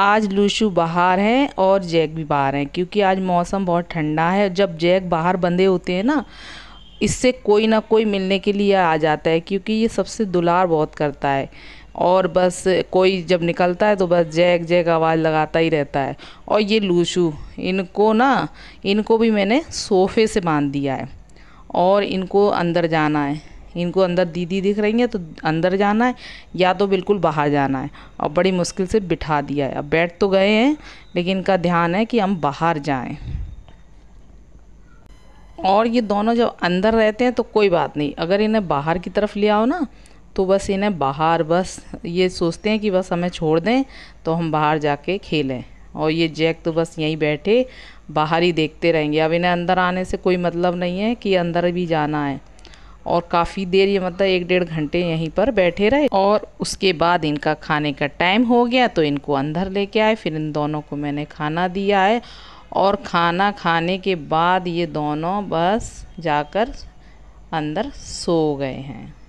आज लूशू बाहर हैं और जैक भी बाहर हैं क्योंकि आज मौसम बहुत ठंडा है जब जैक बाहर बंधे होते हैं ना इससे कोई ना कोई मिलने के लिए आ जाता है क्योंकि ये सबसे दुलार बहुत करता है और बस कोई जब निकलता है तो बस जैक जैक आवाज़ लगाता ही रहता है और ये लूशू इनको ना इनको भी मैंने सोफे से बांध दिया है और इनको अंदर जाना है इनको अंदर दीदी दिख रही हैं तो अंदर जाना है या तो बिल्कुल बाहर जाना है और बड़ी मुश्किल से बिठा दिया है अब बैठ तो गए हैं लेकिन इनका ध्यान है कि हम बाहर जाएं और ये दोनों जब अंदर रहते हैं तो कोई बात नहीं अगर इन्हें बाहर की तरफ ले आओ ना तो बस इन्हें बाहर बस ये सोचते हैं कि बस हमें छोड़ दें तो हम बाहर जा खेलें और ये जैक तो बस यहीं बैठे बाहर ही देखते रहेंगे अब इन्हें अंदर आने से कोई मतलब नहीं है कि अंदर भी जाना है और काफ़ी देर ये मतलब एक डेढ़ घंटे यहीं पर बैठे रहे और उसके बाद इनका खाने का टाइम हो गया तो इनको अंदर लेके आए फिर इन दोनों को मैंने खाना दिया है और खाना खाने के बाद ये दोनों बस जाकर अंदर सो गए हैं